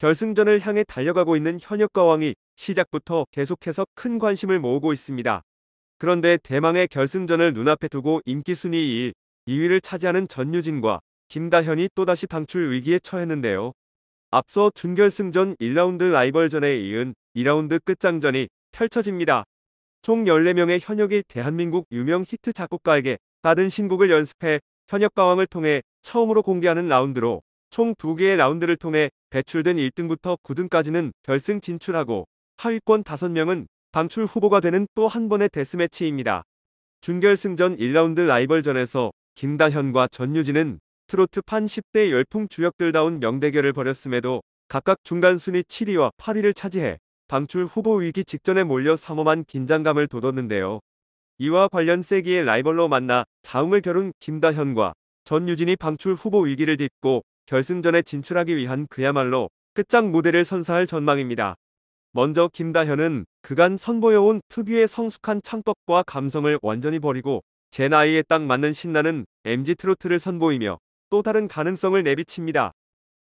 결승전을 향해 달려가고 있는 현역 가왕이 시작부터 계속해서 큰 관심을 모으고 있습니다. 그런데 대망의 결승전을 눈앞에 두고 인기 순위 2일, 2위를 차지하는 전유진과 김다현이 또다시 방출 위기에 처했는데요. 앞서 준결승전 1라운드 라이벌전에 이은 2라운드 끝장전이 펼쳐집니다. 총 14명의 현역이 대한민국 유명 히트 작곡가에게 받은 신곡을 연습해 현역 가왕을 통해 처음으로 공개하는 라운드로 총 2개의 라운드를 통해 배출된 1등부터 9등까지는 결승 진출하고 하위권 5명은 방출 후보가 되는 또 한 번의 데스매치입니다. 준결승전 1라운드 라이벌전에서 김다현과 전유진은 트로트판 10대 열풍 주역들다운 명대결을 벌였음에도 각각 중간순위 7위와 8위를 차지해 방출 후보 위기 직전에 몰려 삼엄한 긴장감을 돋웠는데요. 이와 관련 세기의 라이벌로 만나 자웅을 겨룬 김다현과 전유진이 방출 후보 위기를 딛고 결승전에 진출하기 위한 그야말로 끝장 무대를 선사할 전망입니다. 먼저 김다현은 그간 선보여온 특유의 성숙한 창법과 감성을 완전히 버리고 제 나이에 딱 맞는 신나는 MG 트로트를 선보이며 또 다른 가능성을 내비칩니다.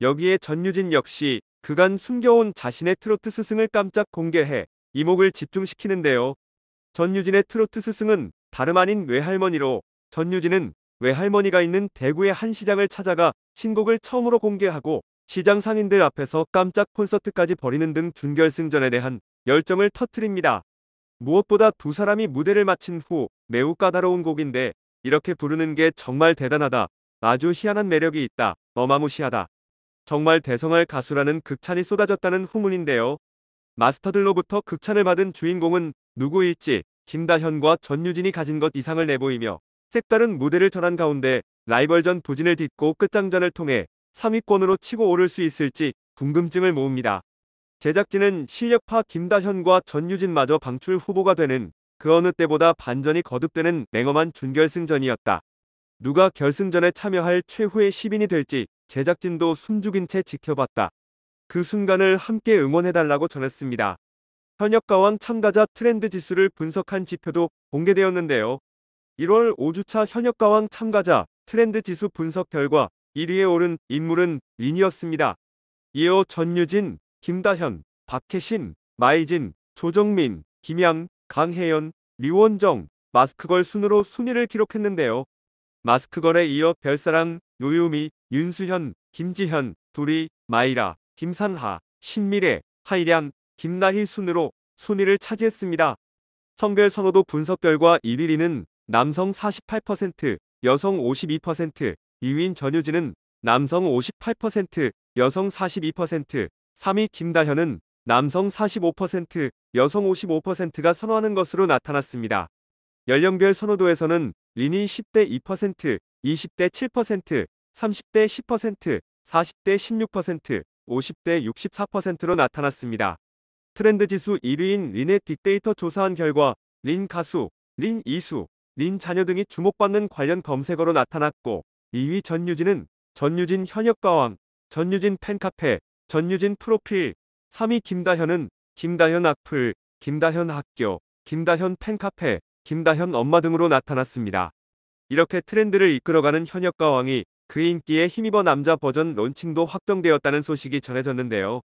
여기에 전유진 역시 그간 숨겨온 자신의 트로트 스승을 깜짝 공개해 이목을 집중시키는데요. 전유진의 트로트 스승은 다름 아닌 외할머니로 전유진은 외할머니가 있는 대구의 한 시장을 찾아가 신곡을 처음으로 공개하고 시장 상인들 앞에서 깜짝 콘서트까지 벌이는 등 준결승전에 대한 열정을 터트립니다. 무엇보다 두 사람이 무대를 마친 후 매우 까다로운 곡인데 이렇게 부르는 게 정말 대단하다. 아주 희한한 매력이 있다. 어마무시하다. 정말 대성할 가수라는 극찬이 쏟아졌다는 후문인데요. 마스터들로부터 극찬을 받은 주인공은 누구일지 김다현과 전유진이 가진 것 이상을 내보이며 색다른 무대를 전한 가운데 라이벌전 부진을 딛고 끝장전을 통해 3위권으로 치고 오를 수 있을지 궁금증을 모읍니다. 제작진은 실력파 김다현과 전유진마저 방출 후보가 되는 그 어느 때보다 반전이 거듭되는 맹엄한 준결승전이었다. 누가 결승전에 참여할 최후의 10인이 될지 제작진도 숨죽인 채 지켜봤다. 그 순간을 함께 응원해달라고 전했습니다. 현역 가왕 참가자 트렌드 지수를 분석한 지표도 공개되었는데요. 1월 5주차 현역가왕 참가자 트렌드 지수 분석 결과 1위에 오른 인물은 민이었습니다. 이어 전유진, 김다현, 박혜신, 마이진, 조정민, 김양, 강혜연, 류원정, 마스크걸 순으로 순위를 기록했는데요. 마스크걸에 이어 별사랑, 노유미, 윤수현, 김지현, 둘이, 마이라, 김산하, 신미래, 하이량, 김나희 순으로 순위를 차지했습니다. 성별 선호도 분석 결과 1위는 남성 48%, 여성 52%, 2위인 전유진은 남성 58%, 여성 42%, 3위 김다현은 남성 45%, 여성 55%가 선호하는 것으로 나타났습니다. 연령별 선호도에서는 린이 10대 2%, 20대 7%, 30대 10%, 40대 16%, 50대 64%로 나타났습니다. 트렌드 지수 1위인 린의 빅데이터 조사한 결과 린 가수, 린 이수, 린 자녀 등이 주목받는 관련 검색어로 나타났고 2위 전유진은 전유진 현역가왕, 전유진 팬카페, 전유진 프로필, 3위 김다현은 김다현 악플, 김다현 학교, 김다현 팬카페, 김다현 엄마 등으로 나타났습니다. 이렇게 트렌드를 이끌어가는 현역가왕이 그 인기에 힘입어 남자 버전 론칭도 확정되었다는 소식이 전해졌는데요.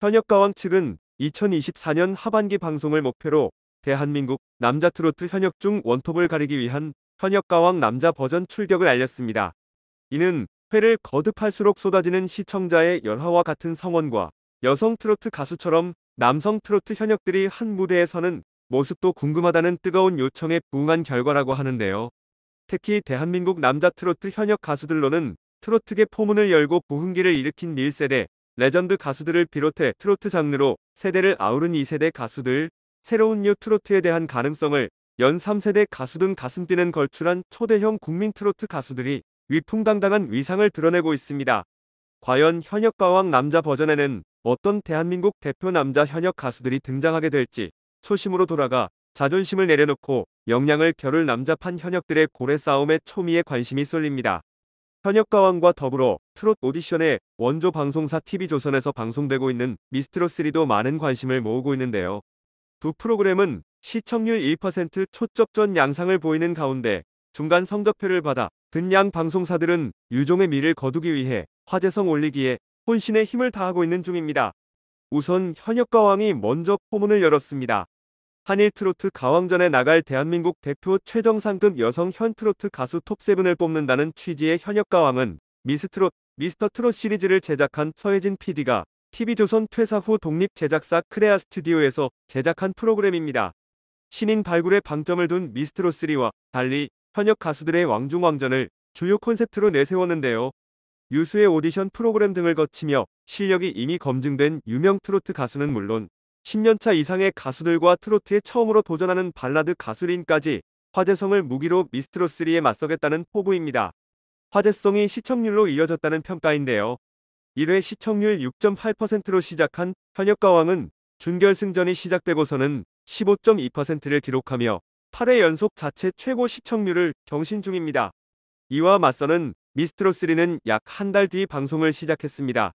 현역가왕 측은 2024년 하반기 방송을 목표로 대한민국 남자 트로트 현역 중 원톱을 가리기 위한 현역 가왕 남자 버전 출격을 알렸습니다. 이는 회를 거듭할수록 쏟아지는 시청자의 열화와 같은 성원과 여성 트로트 가수처럼 남성 트로트 현역들이 한 무대에서는 모습도 궁금하다는 뜨거운 요청에 부응한 결과라고 하는데요. 특히 대한민국 남자 트로트 현역 가수들로는 트로트계 포문을 열고 부흥기를 일으킨 1세대 레전드 가수들을 비롯해 트로트 장르로 세대를 아우른 2세대 가수들, 새로운 뉴 트로트에 대한 가능성을 연 3세대 가수 등 가슴 뛰는 걸출한 초대형 국민 트로트 가수들이 위풍당당한 위상을 드러내고 있습니다. 과연 현역 가왕 남자 버전에는 어떤 대한민국 대표 남자 현역 가수들이 등장하게 될지 초심으로 돌아가 자존심을 내려놓고 역량을 겨룰 남자판 현역들의 고래 싸움에 초미의 관심이 쏠립니다. 현역 가왕과 더불어 트롯 오디션의 원조 방송사 TV조선에서 방송되고 있는 미스트롯3도 많은 관심을 모으고 있는데요. 두 프로그램은 시청률 1% 초접전 양상을 보이는 가운데 중간 성적표를 받아 근양 방송사들은 유종의 미를 거두기 위해 화제성 올리기에 혼신의 힘을 다하고 있는 중입니다. 우선 현역 가왕이 먼저 포문을 열었습니다. 한일 트로트 가왕전에 나갈 대한민국 대표 최정상급 여성 현 트로트 가수 톱7을 뽑는다는 취지의 현역 가왕은 미스트롯, 미스터트롯 시리즈를 제작한 서혜진 PD가 TV조선 퇴사 후 독립 제작사 크레아 스튜디오에서 제작한 프로그램입니다. 신인 발굴에 방점을 둔 미스트로3와 달리 현역 가수들의 왕중왕전을 주요 콘셉트로 내세웠는데요. 유수의 오디션 프로그램 등을 거치며 실력이 이미 검증된 유명 트로트 가수는 물론 10년차 이상의 가수들과 트로트에 처음으로 도전하는 발라드 가수린까지 화제성을 무기로 미스트로3에 맞서겠다는 포부입니다. 화제성이 시청률로 이어졌다는 평가인데요. 1회 시청률 6.8%로 시작한 현역가왕은 준결승전이 시작되고서는 15.2%를 기록하며 8회 연속 자체 최고 시청률을 경신 중입니다. 이와 맞서는 미스트로3는 약 한 달 뒤 방송을 시작했습니다.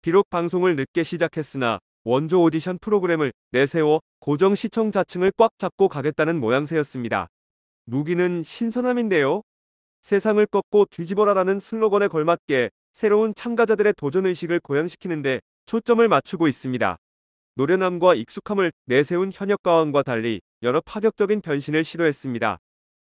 비록 방송을 늦게 시작했으나 원조 오디션 프로그램을 내세워 고정 시청자층을 꽉 잡고 가겠다는 모양새였습니다. 무기는 신선함인데요. 세상을 꺾고 뒤집어라라는 슬로건에 걸맞게 새로운 참가자들의 도전의식을 고양시키는 데 초점을 맞추고 있습니다. 노련함과 익숙함을 내세운 현역 가왕과 달리 여러 파격적인 변신을 시도했습니다.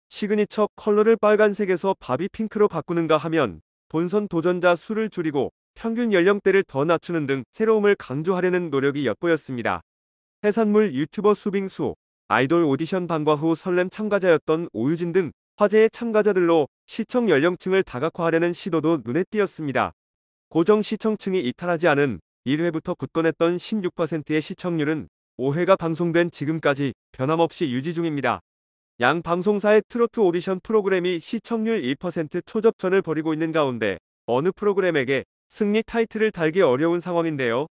시그니처 컬러를 빨간색에서 바비 핑크로 바꾸는가 하면 본선 도전자 수를 줄이고 평균 연령대를 더 낮추는 등 새로움을 강조하려는 노력이 엿보였습니다. 해산물 유튜버 수빙수, 아이돌 오디션 방과 후 설렘 참가자였던 오유진 등 화재의 참가자들로 시청 연령층을 다각화하려는 시도도 눈에 띄었습니다. 고정 시청층이 이탈하지 않은 1회부터 굳건했던 16%의 시청률은 5회가 방송된 지금까지 변함없이 유지 중입니다. 양 방송사의 트로트 오디션 프로그램이 시청률 1% 초접전을 벌이고 있는 가운데 어느 프로그램에게 승리 타이틀을 달기 어려운 상황인데요.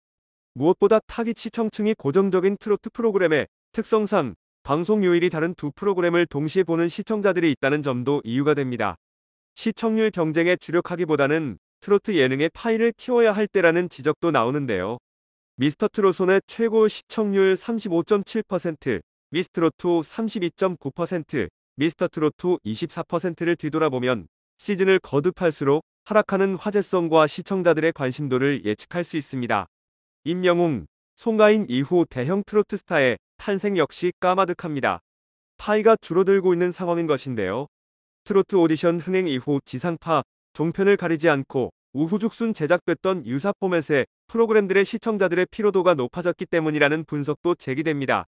무엇보다 타깃 시청층이 고정적인 트로트 프로그램의 특성상 방송 요일이 다른 두 프로그램을 동시에 보는 시청자들이 있다는 점도 이유가 됩니다. 시청률 경쟁에 주력하기보다는 트로트 예능의 파일을 키워야 할 때라는 지적도 나오는데요. 미스터 트로손의 최고 시청률 35.7%, 미스트로트 32.9%, 미스터 트로트 24%를 뒤돌아보면 시즌을 거듭할수록 하락하는 화제성과 시청자들의 관심도를 예측할 수 있습니다. 임영웅, 송가인 이후 대형 트로트 스타의 탄생 역시 까마득합니다. 파이가 줄어들고 있는 상황인 것인데요. 트로트 오디션 흥행 이후 지상파, 종편을 가리지 않고 우후죽순 제작됐던 유사 포맷의 프로그램들의 시청자들의 피로도가 높아졌기 때문이라는 분석도 제기됩니다.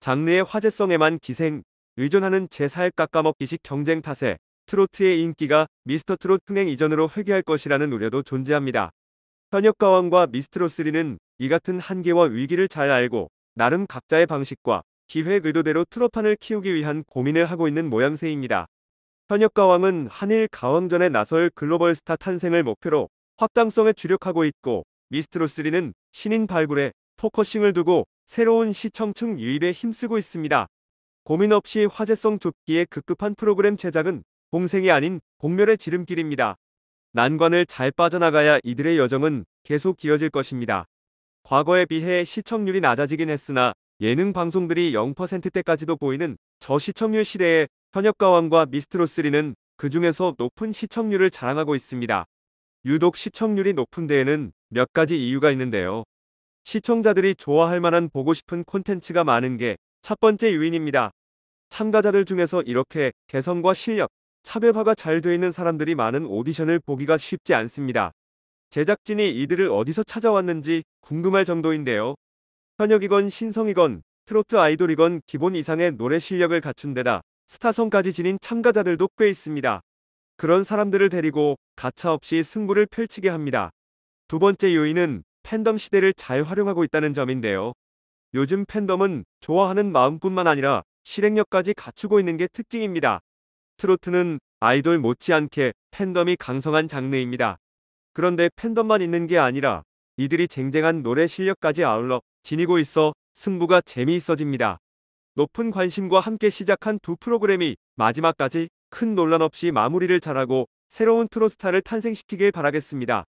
장르의 화제성에만 기생, 의존하는 제살 사 깎아먹기식 경쟁 탓에 트로트의 인기가 미스터 트롯 흥행 이전으로 회귀할 것이라는 우려도 존재합니다. 현역 가왕과 미스트롯3는 이 같은 한계와 위기를 잘 알고 나름 각자의 방식과 기획 의도대로 트로판을 키우기 위한 고민을 하고 있는 모양새입니다. 현역 가왕은 한일 가왕전에 나설 글로벌 스타 탄생을 목표로 확장성에 주력하고 있고 미스트로3는 신인 발굴에 포커싱을 두고 새로운 시청층 유입에 힘쓰고 있습니다. 고민 없이 화제성 좁기에 급급한 프로그램 제작은 공생이 아닌 공멸의 지름길입니다. 난관을 잘 빠져나가야 이들의 여정은 계속 이어질 것입니다. 과거에 비해 시청률이 낮아지긴 했으나 예능 방송들이 0%대까지도 보이는 저시청률 시대에 현역가왕과 미스트롯3는 그중에서 높은 시청률을 자랑하고 있습니다. 유독 시청률이 높은 데에는 몇 가지 이유가 있는데요. 시청자들이 좋아할 만한 보고 싶은 콘텐츠가 많은 게 첫 번째 요인입니다. 참가자들 중에서 이렇게 개성과 실력, 차별화가 잘 돼 있는 사람들이 많은 오디션을 보기가 쉽지 않습니다. 제작진이 이들을 어디서 찾아왔는지 궁금할 정도인데요. 현역이건 신성이건 트로트 아이돌이건 기본 이상의 노래 실력을 갖춘 데다 스타성까지 지닌 참가자들도 꽤 있습니다. 그런 사람들을 데리고 가차없이 승부를 펼치게 합니다. 두 번째 요인은 팬덤 시대를 잘 활용하고 있다는 점인데요. 요즘 팬덤은 좋아하는 마음뿐만 아니라 실행력까지 갖추고 있는 게 특징입니다. 트로트는 아이돌 못지않게 팬덤이 강성한 장르입니다. 그런데 팬덤만 있는 게 아니라 이들이 쟁쟁한 노래 실력까지 아울러 지니고 있어 승부가 재미있어집니다. 높은 관심과 함께 시작한 두 프로그램이 마지막까지 큰 논란 없이 마무리를 잘하고 새로운 트로스타를 탄생시키길 바라겠습니다.